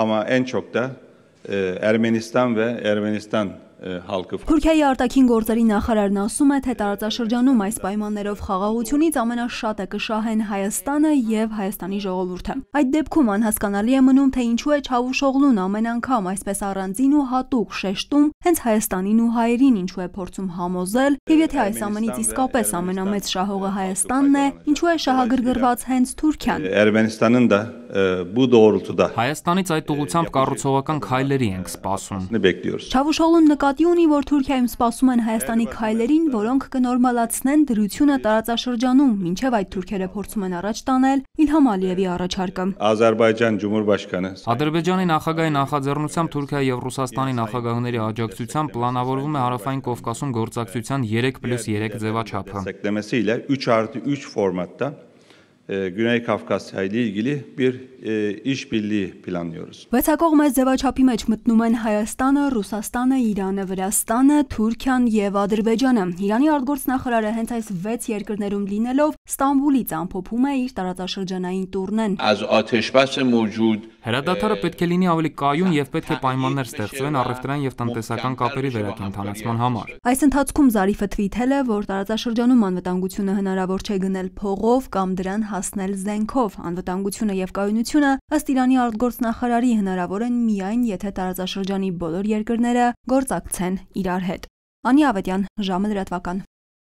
Ama en çok da e, Ermenistan ve Ermenistan հալկը։ Թուրքիայի արտաքին գործերի նախարարն ասում է, թե տարածաշրջանում այս պայմաններով խաղաղությունից ամենաշատը կշահեն Հայաստանը եւ Հայաստանի ժողովուրդը։ Այդ դեպքում անհասկանալի է մնում, թե ինչու է Չավուշօղլուն ամեն անգամ այսպես առանձին ու հատուկ շեշտում հենց Հայաստանին ու հայերին ինչու է փորձում համոզել, եւ եթե այս ամենից իսկապես ամենամեծ շահողը Հայաստանն է, ինչու է շահագրգռված հենց Թուրքիան։ Ermenistanın da bu doğrultuda Հայաստանից այդ ուղությամբ կառուցողական քայլերի ենք սպասում։ Չավուշօղլուն նկա նպատի ունի, որ Թուրքիայում սպասում են Հայաստանի քայլերին, որոնք կնորմալացնեն դրությունը տարածաշրջանում, մինչև այդ թուրքերը փորձում են առաջ տանել Իլհամ Ալիևի առաջարկը։ Ադրբեջան Ջումհուրբաշկանը Ադրբեջանի նախագահի նախաձեռնությամբ Թուրքիա եւ Ռուսաստանի նախագահների աջակցությամբ պլանավորվում է Հարավային Կովկասում գործակցության 3+3 ձևաչափը։ Seklemesiyle 3+3 formatta Güney Kafkasya ile ilgili bir e, işbirliği planlıyoruz. Վեցակողմեծ ձևաչափի մեջ մտնում են Հայաստանը, Ռուսաստանը, Իրանը, Վրաստանը, Թուրքիան եւ Ադրբեջանը։ Իրանի արտգործնախարարը հենց այս 6 երկրներում լինելով Ստամբուլից ամփոփում է իր տարածաշրջանային տուրնեն։ Հրադադարը պետք է լինի ավելի կայուն եւ պետք է պայմաններ ստեղծվեն առևտրային եւ տնտեսական կապերի վերակենդանացման համար։ Այս ընթացքում Զարիֆը թվիթել է, որ տարածաշրջանում անվտանգությունը հնարավոր չէ գնել փողով կամ դրան հասնել զենքով։ Անվտանգությունը եւ կայունությունը ըստ Իրանի արտգործնախարարի հնարավոր են միայն, եթե տարածաշրջանի բոլոր երկրները գործակցեն իրար հետ։ Անի Ավետյան, ժամը լրատվական։